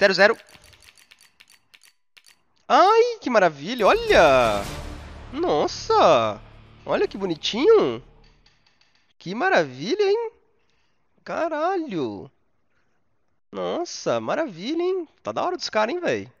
Mistério zero. Ai, que maravilha, olha! Nossa! Olha que bonitinho! Que maravilha, hein? Caralho! Nossa, maravilha, hein? Tá da hora dos caras, hein, velho?